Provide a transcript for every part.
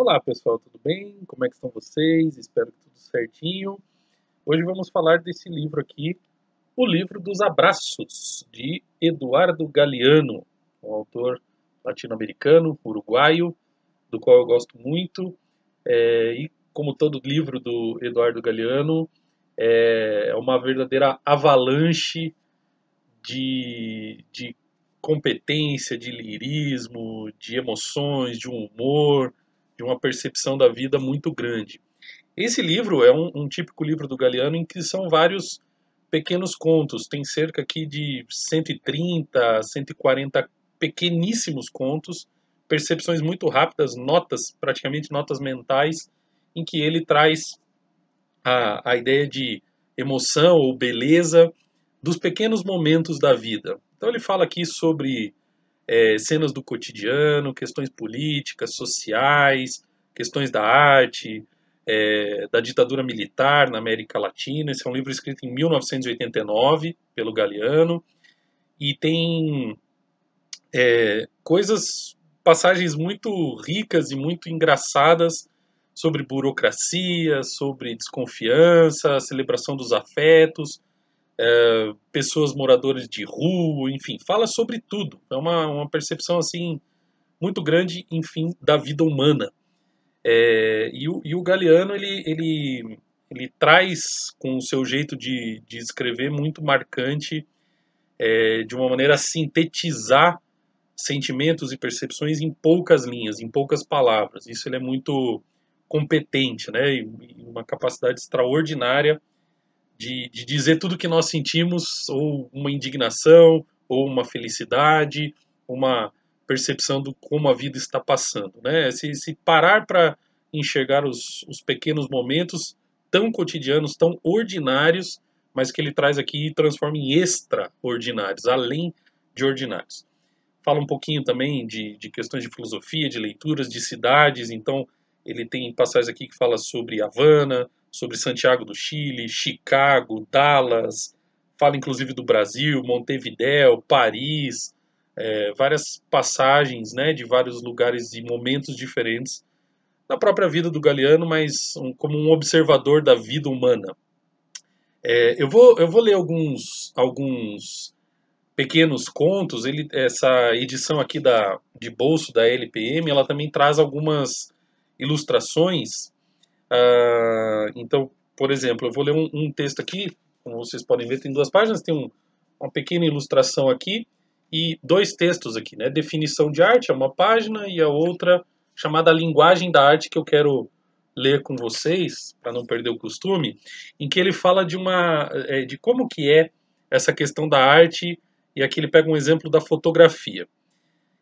Olá pessoal, tudo bem? Como é que estão vocês? Espero que tudo certinho. Hoje vamos falar desse livro aqui, O Livro dos Abraços, de Eduardo Galeano, um autor latino-americano, uruguaio, do qual eu gosto muito. É, e como todo livro do Eduardo Galeano, é, é uma verdadeira avalanche de, de competência, de lirismo, de emoções, de um humor, de uma percepção da vida muito grande. Esse livro é um, um típico livro do Galeano em que são vários pequenos contos, tem cerca aqui de 130, 140 pequeníssimos contos, percepções muito rápidas, notas, praticamente notas mentais, em que ele traz a, a ideia de emoção ou beleza dos pequenos momentos da vida. Então ele fala aqui sobre é, cenas do cotidiano, questões políticas, sociais, questões da arte, é, da ditadura militar na América Latina. Esse é um livro escrito em 1989 pelo Galeano e tem é, coisas, passagens muito ricas e muito engraçadas sobre burocracia, sobre desconfiança, celebração dos afetos, eh, pessoas moradoras de rua, enfim, fala sobre tudo. É uma, uma percepção assim muito grande, enfim, da vida humana. É, e, o, e o Galeano ele, ele, ele traz com o seu jeito de, de escrever muito marcante, é, de uma maneira a sintetizar sentimentos e percepções em poucas linhas, em poucas palavras. Isso ele é muito competente, né? E uma capacidade extraordinária de, de dizer tudo que nós sentimos, ou uma indignação, ou uma felicidade, uma percepção do como a vida está passando. Né? Se, se parar para enxergar os, os pequenos momentos tão cotidianos, tão ordinários, mas que ele traz aqui e transforma em extraordinários, além de ordinários. Fala um pouquinho também de, de questões de filosofia, de leituras, de cidades, então ele tem passagens aqui que fala sobre Havana, sobre Santiago do Chile, Chicago, Dallas, fala inclusive do Brasil, Montevidéu, Paris, é, várias passagens né, de vários lugares e momentos diferentes na própria vida do Galeano, mas um, como um observador da vida humana. É, eu, vou, eu vou ler alguns, alguns pequenos contos. Ele, essa edição aqui da, de bolso da LPM, ela também traz algumas ilustrações ah, então, por exemplo, eu vou ler um, um, texto aqui, como vocês podem ver, tem duas páginas, tem um, uma pequena ilustração aqui e dois textos aqui, né? Definição de arte é uma página e a outra chamada Linguagem da Arte que eu quero ler com vocês para não perder o costume, em que ele fala de uma é, de como que é essa questão da arte e aqui ele pega um exemplo da fotografia.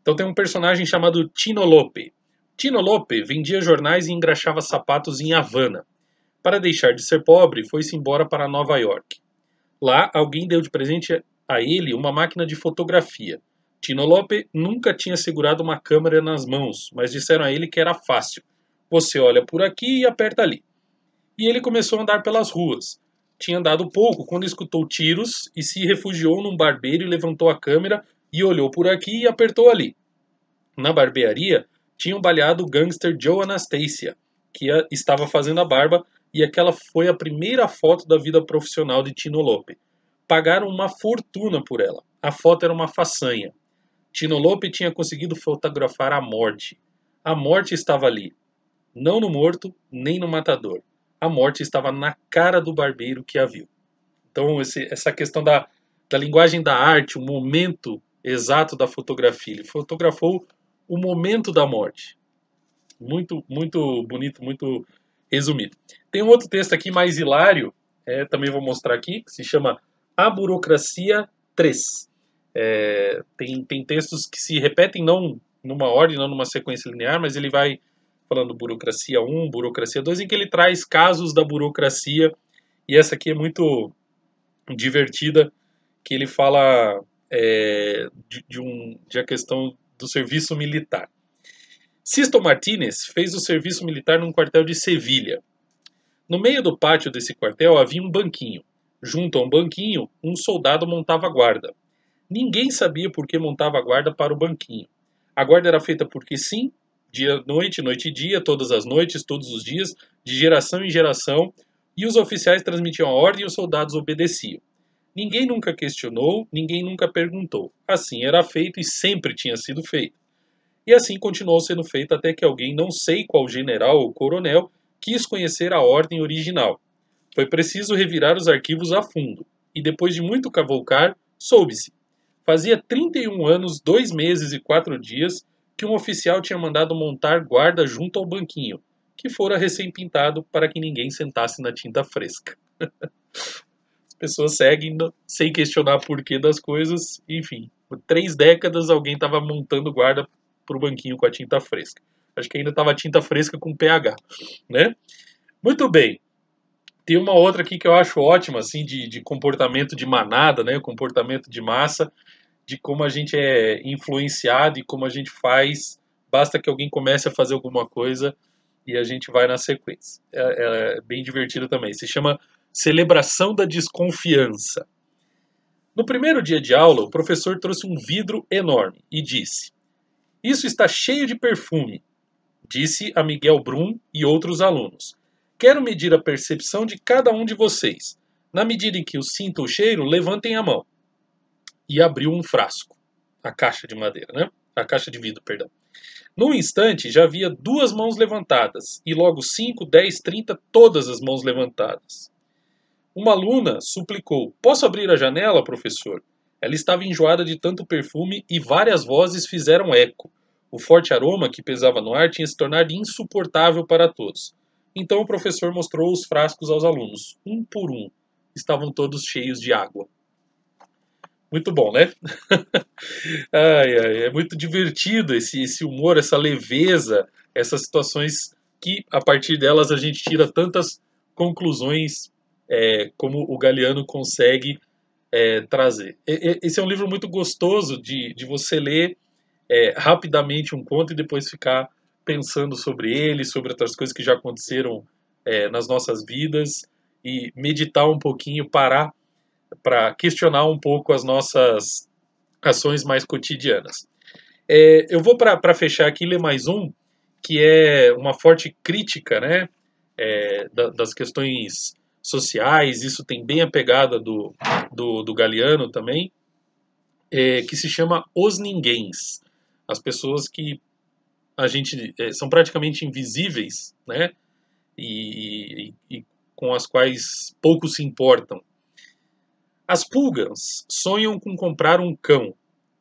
Então tem um personagem chamado Tino Lope. Tino Lope vendia jornais e engraxava sapatos em Havana. Para deixar de ser pobre, foi-se embora para Nova York. Lá, alguém deu de presente a ele uma máquina de fotografia. Tino Lope nunca tinha segurado uma câmera nas mãos, mas disseram a ele que era fácil. Você olha por aqui e aperta ali. E ele começou a andar pelas ruas. Tinha andado pouco quando escutou tiros e se refugiou num barbeiro e levantou a câmera e olhou por aqui e apertou ali. Na barbearia, tinham baleado o gangster Joe Anastasia, que estava fazendo a barba, e aquela foi a primeira foto da vida profissional de Tino Lope. Pagaram uma fortuna por ela. A foto era uma façanha. Tino Lope tinha conseguido fotografar a morte. A morte estava ali, não no morto, nem no matador. A morte estava na cara do barbeiro que a viu. Então, esse, essa questão da, da linguagem da arte, o momento exato da fotografia. Ele fotografou o momento da morte. Muito, muito bonito, muito resumido. Tem um outro texto aqui mais hilário, é, também vou mostrar aqui, que se chama A Burocracia 3. É, tem, tem textos que se repetem, não numa ordem, não numa sequência linear, mas ele vai falando burocracia 1, burocracia 2, em que ele traz casos da burocracia, e essa aqui é muito divertida, que ele fala é, de, de, um, de a questão do serviço militar. Sisto Martínez fez o serviço militar num quartel de Sevilha. No meio do pátio desse quartel havia um banquinho. Junto a um banquinho, um soldado montava guarda. Ninguém sabia por que montava guarda para o banquinho. A guarda era feita porque sim, dia, noite, noite e dia, todas as noites, todos os dias, de geração em geração, e os oficiais transmitiam a ordem e os soldados obedeciam. Ninguém nunca questionou, ninguém nunca perguntou. Assim era feito e sempre tinha sido feito. E assim continuou sendo feito até que alguém, não sei qual general ou coronel, quis conhecer a ordem original. Foi preciso revirar os arquivos a fundo, e depois de muito cavocar, soube-se. Fazia 31 anos, dois meses e quatro dias que um oficial tinha mandado montar guarda junto ao banquinho, que fora recém-pintado para que ninguém sentasse na tinta fresca. pessoas seguem sem questionar porquê das coisas. Enfim, por três décadas alguém estava montando guarda para o banquinho com a tinta fresca. Acho que ainda estava tinta fresca com pH, né? Muito bem. Tem uma outra aqui que eu acho ótima, assim, de, de comportamento de manada, né? Comportamento de massa, de como a gente é influenciado e como a gente faz. Basta que alguém comece a fazer alguma coisa e a gente vai na sequência. É, é bem divertido também. Se chama Celebração da Desconfiança. No primeiro dia de aula, o professor trouxe um vidro enorme e disse: Isso está cheio de perfume, disse a Miguel Brum e outros alunos. Quero medir a percepção de cada um de vocês. Na medida em que eu sinto o cheiro, levantem a mão. E abriu um frasco, a caixa de madeira, né? A caixa de vidro, perdão. Num instante, já havia duas mãos levantadas, e logo cinco, dez, trinta, todas as mãos levantadas. Uma aluna suplicou: Posso abrir a janela, professor? Ela estava enjoada de tanto perfume e várias vozes fizeram eco. O forte aroma que pesava no ar tinha se tornado insuportável para todos. Então o professor mostrou os frascos aos alunos, um por um. Estavam todos cheios de água. Muito bom, né? ai, ai, é muito divertido esse, esse humor, essa leveza, essas situações que, a partir delas, a gente tira tantas conclusões é, como o Galeano consegue é, trazer. E, esse é um livro muito gostoso de, de você ler é, rapidamente um conto e depois ficar pensando sobre ele, sobre outras coisas que já aconteceram é, nas nossas vidas e meditar um pouquinho, parar para questionar um pouco as nossas ações mais cotidianas. É, eu vou para fechar aqui ler mais um que é uma forte crítica, né, é, da, das questões sociais, isso tem bem a pegada do, do, do Galeano também, é, que se chama Os Ninguéms. As pessoas que a gente é, são praticamente invisíveis, né? E, e, e com as quais poucos se importam. As pulgas sonham com comprar um cão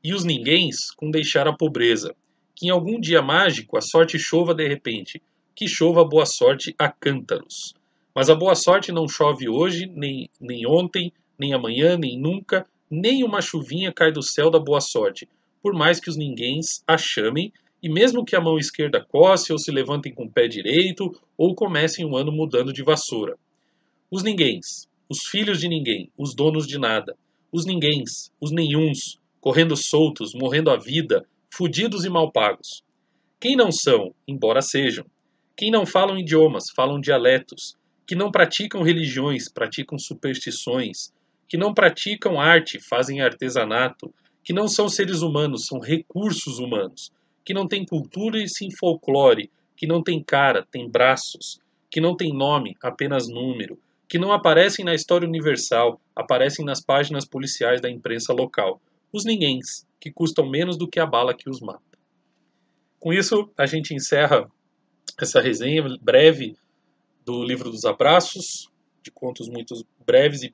e os ninguéms com deixar a pobreza. Que em algum dia mágico a sorte chova de repente, que chova boa sorte a cântaros. Mas a boa sorte não chove hoje, nem, nem ontem, nem amanhã, nem nunca, nem uma chuvinha cai do céu da boa sorte, por mais que os ninguém a chamem, e mesmo que a mão esquerda coce, ou se levantem com o pé direito, ou comecem um ano mudando de vassoura. Os ninguéms, os filhos de ninguém, os donos de nada, os ninguéms, os nenhuns, correndo soltos, morrendo à vida, fudidos e mal pagos. Quem não são, embora sejam. Quem não falam idiomas, falam dialetos que não praticam religiões, praticam superstições, que não praticam arte, fazem artesanato, que não são seres humanos, são recursos humanos, que não têm cultura e sim folclore, que não têm cara, têm braços, que não têm nome, apenas número, que não aparecem na história universal, aparecem nas páginas policiais da imprensa local. Os ninguéms, que custam menos do que a bala que os mata. Com isso, a gente encerra essa resenha breve do livro dos abraços, de contos muito breves e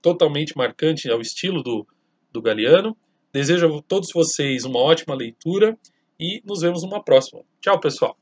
totalmente marcante ao estilo do, do Galeano. Desejo a todos vocês uma ótima leitura e nos vemos numa próxima. Tchau, pessoal!